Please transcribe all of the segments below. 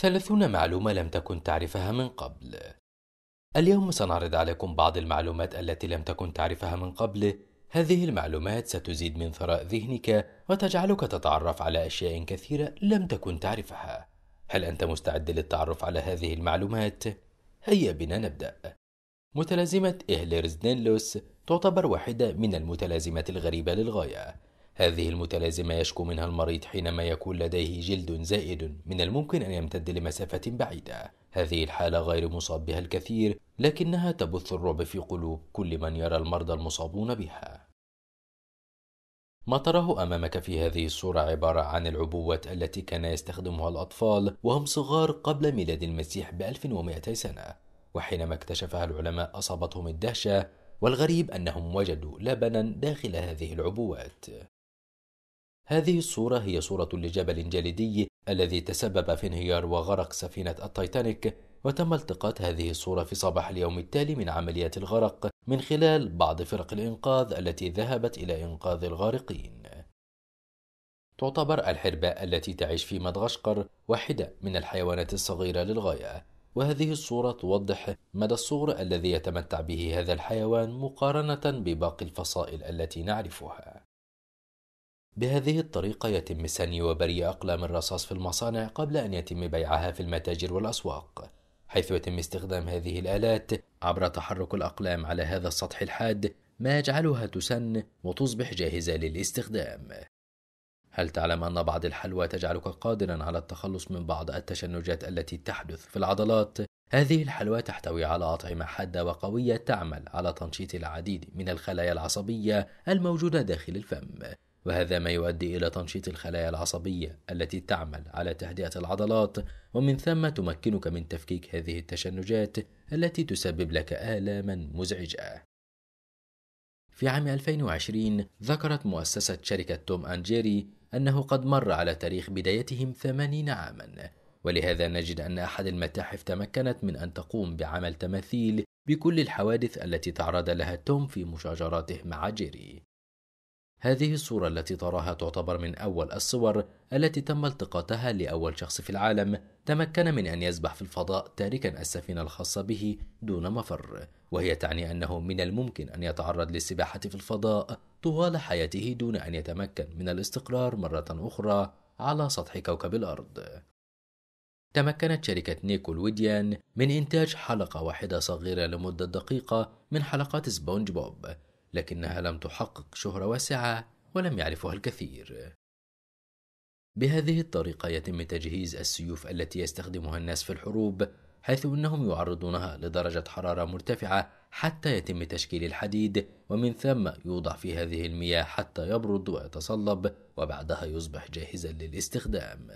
ثلاثون معلومة لم تكن تعرفها من قبل اليوم سنعرض عليكم بعض المعلومات التي لم تكن تعرفها من قبل هذه المعلومات ستزيد من ثراء ذهنك وتجعلك تتعرف على أشياء كثيرة لم تكن تعرفها هل أنت مستعد للتعرف على هذه المعلومات؟ هيا بنا نبدأ متلازمة إهليرز دينلوس تعتبر واحدة من المتلازمات الغريبة للغاية هذه المتلازمة يشكو منها المريض حينما يكون لديه جلد زائد من الممكن أن يمتد لمسافة بعيدة هذه الحالة غير مصاب بها الكثير لكنها تبث الرعب في قلوب كل من يرى المرضى المصابون بها ما تراه أمامك في هذه الصورة عبارة عن العبوات التي كان يستخدمها الأطفال وهم صغار قبل ميلاد المسيح ب 1200 سنة وحينما اكتشفها العلماء أصابتهم الدهشة والغريب أنهم وجدوا لبنا داخل هذه العبوات هذه الصورة هي صورة لجبل جليدي الذي تسبب في انهيار وغرق سفينة التايتانيك وتم التقاط هذه الصورة في صباح اليوم التالي من عمليات الغرق من خلال بعض فرق الإنقاذ التي ذهبت إلى إنقاذ الغارقين تعتبر الحرباء التي تعيش في مدغشقر واحدة من الحيوانات الصغيرة للغاية وهذه الصورة توضح مدى الصغر الذي يتمتع به هذا الحيوان مقارنة بباقي الفصائل التي نعرفها بهذه الطريقة يتم سني وبري أقلام الرصاص في المصانع قبل أن يتم بيعها في المتاجر والأسواق حيث يتم استخدام هذه الآلات عبر تحرك الأقلام على هذا السطح الحاد ما يجعلها تسن وتصبح جاهزة للاستخدام هل تعلم أن بعض الحلوى تجعلك قادرا على التخلص من بعض التشنجات التي تحدث في العضلات؟ هذه الحلوى تحتوي على أطعمة حادة وقوية تعمل على تنشيط العديد من الخلايا العصبية الموجودة داخل الفم وهذا ما يؤدي إلى تنشيط الخلايا العصبية التي تعمل على تهدئة العضلات ومن ثم تمكنك من تفكيك هذه التشنجات التي تسبب لك آلاما مزعجة. في عام 2020 ذكرت مؤسسة شركة توم أند جيري أنه قد مر على تاريخ بدايتهم 80 عاما ولهذا نجد أن أحد المتاحف تمكنت من أن تقوم بعمل تماثيل بكل الحوادث التي تعرض لها توم في مشاجراته مع جيري هذه الصورة التي تراها تعتبر من أول الصور التي تم التقاطها لأول شخص في العالم تمكن من أن يسبح في الفضاء تاركا السفينة الخاصة به دون مفر وهي تعني أنه من الممكن أن يتعرض للسباحة في الفضاء طوال حياته دون أن يتمكن من الاستقرار مرة أخرى على سطح كوكب الأرض تمكنت شركة نيكول ويديان من إنتاج حلقة واحدة صغيرة لمدة دقيقة من حلقات سبونج بوب لكنها لم تحقق شهرة واسعة ولم يعرفها الكثير. بهذه الطريقة يتم تجهيز السيوف التي يستخدمها الناس في الحروب حيث انهم يعرضونها لدرجة حرارة مرتفعة حتى يتم تشكيل الحديد ومن ثم يوضع في هذه المياه حتى يبرد ويتصلب وبعدها يصبح جاهزا للاستخدام.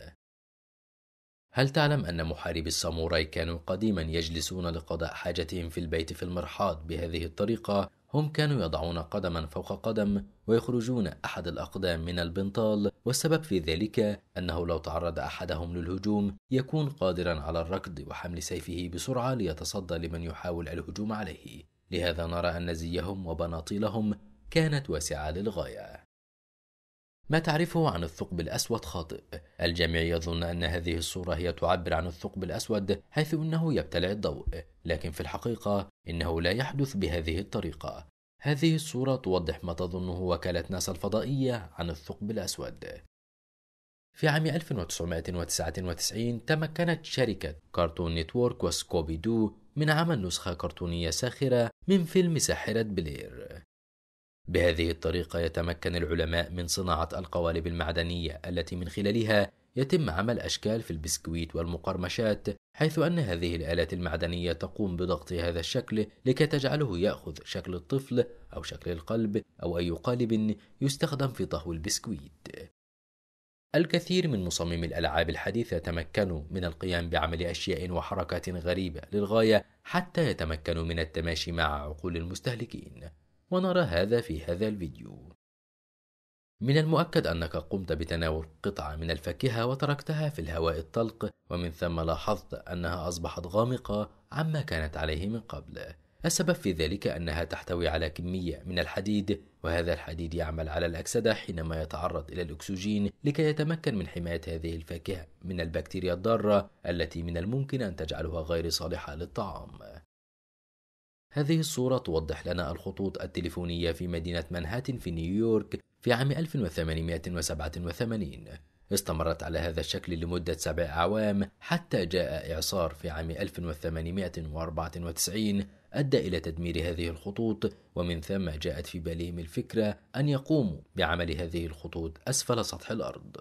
هل تعلم أن محاربي الساموراي كانوا قديما يجلسون لقضاء حاجتهم في البيت في المرحاض بهذه الطريقة هم كانوا يضعون قدما فوق قدم ويخرجون احد الاقدام من البنطال والسبب في ذلك انه لو تعرض احدهم للهجوم يكون قادرا على الركض وحمل سيفه بسرعه ليتصدى لمن يحاول الهجوم عليه لهذا نرى ان زيهم وبناطيلهم كانت واسعه للغايه ما تعرفه عن الثقب الأسود خاطئ الجميع يظن أن هذه الصورة هي تعبر عن الثقب الأسود حيث أنه يبتلع الضوء لكن في الحقيقة إنه لا يحدث بهذه الطريقة هذه الصورة توضح ما تظنه وكالة ناسا الفضائية عن الثقب الأسود في عام 1999 تمكنت شركة كارتون نيتورك وسكوبي دو من عمل نسخة كرتونية ساخرة من فيلم ساحرة بلير بهذه الطريقة يتمكن العلماء من صناعة القوالب المعدنية التي من خلالها يتم عمل أشكال في البسكويت والمقرمشات حيث أن هذه الآلات المعدنية تقوم بضغط هذا الشكل لكي تجعله يأخذ شكل الطفل أو شكل القلب أو أي قالب يستخدم في طهو البسكويت. الكثير من مصممي الألعاب الحديثة تمكنوا من القيام بعمل أشياء وحركات غريبة للغاية حتى يتمكنوا من التماشي مع عقول المستهلكين. ونرى هذا في هذا الفيديو من المؤكد أنك قمت بتناول قطعة من الفاكهة وتركتها في الهواء الطلق ومن ثم لاحظت أنها أصبحت غامقة عما كانت عليه من قبل السبب في ذلك أنها تحتوي على كمية من الحديد وهذا الحديد يعمل على الأكسدة حينما يتعرض إلى الأكسجين لكي يتمكن من حماية هذه الفاكهة من البكتيريا الضارة التي من الممكن أن تجعلها غير صالحة للطعام هذه الصورة توضح لنا الخطوط التليفونية في مدينة منهاتن في نيويورك في عام 1887 استمرت على هذا الشكل لمدة سبع أعوام حتى جاء إعصار في عام 1894 أدى إلى تدمير هذه الخطوط ومن ثم جاءت في بالهم الفكرة أن يقوموا بعمل هذه الخطوط أسفل سطح الأرض.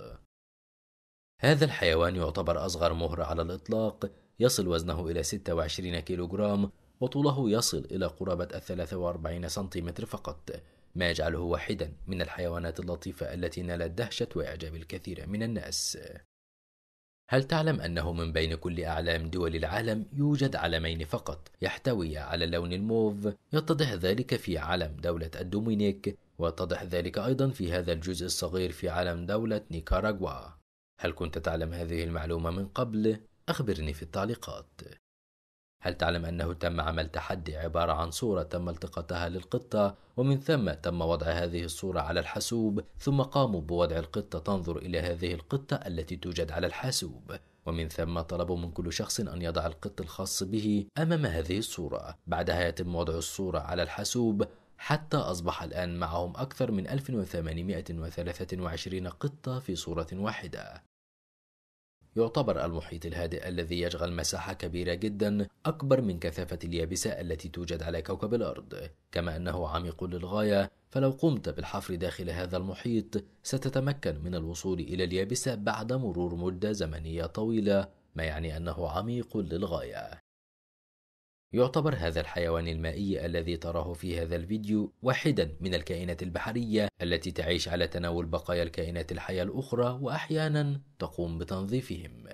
هذا الحيوان يعتبر أصغر مهر على الإطلاق يصل وزنه إلى 26 كيلوغرام وطوله يصل إلى قرابة 43 سنتيمتر فقط ما يجعله واحدا من الحيوانات اللطيفة التي نالت دهشة وإعجاب الكثير من الناس هل تعلم أنه من بين كل أعلام دول العالم يوجد علمين فقط يحتوي على اللون الموف يتضح ذلك في علم دولة الدومينيك ويتضح ذلك أيضا في هذا الجزء الصغير في علم دولة نيكاراغوا هل كنت تعلم هذه المعلومة من قبل؟ أخبرني في التعليقات هل تعلم أنه تم عمل تحدي عبارة عن صورة تم التقاطها للقطة ومن ثم تم وضع هذه الصورة على الحاسوب ثم قاموا بوضع القطة تنظر إلى هذه القطة التي توجد على الحاسوب ومن ثم طلبوا من كل شخص أن يضع القط الخاص به أمام هذه الصورة بعدها يتم وضع الصورة على الحاسوب حتى أصبح الآن معهم أكثر من 1823 قطة في صورة واحدة يعتبر المحيط الهادئ الذي يشغل مساحة كبيرة جدا أكبر من كثافة اليابسة التي توجد على كوكب الأرض، كما أنه عميق للغاية، فلو قمت بالحفر داخل هذا المحيط ستتمكن من الوصول إلى اليابسة بعد مرور مدة زمنية طويلة، ما يعني أنه عميق للغاية. يعتبر هذا الحيوان المائي الذي تراه في هذا الفيديو واحدا من الكائنات البحرية التي تعيش على تناول بقايا الكائنات الحية الأخرى وأحيانا تقوم بتنظيفهم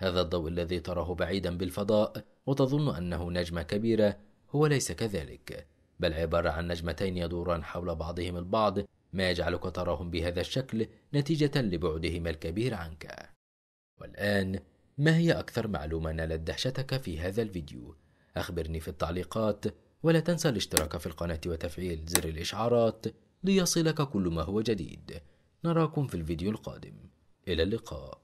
هذا الضوء الذي تراه بعيدا بالفضاء وتظن أنه نجمة كبيرة هو ليس كذلك بل عبارة عن نجمتين يدوران حول بعضهم البعض ما يجعلك تراهم بهذا الشكل نتيجة لبعدهما الكبير عنك والآن ما هي أكثر معلومة نالت دهشتك في هذا الفيديو؟ أخبرني في التعليقات ولا تنسى الاشتراك في القناة وتفعيل زر الإشعارات ليصلك كل ما هو جديد نراكم في الفيديو القادم إلى اللقاء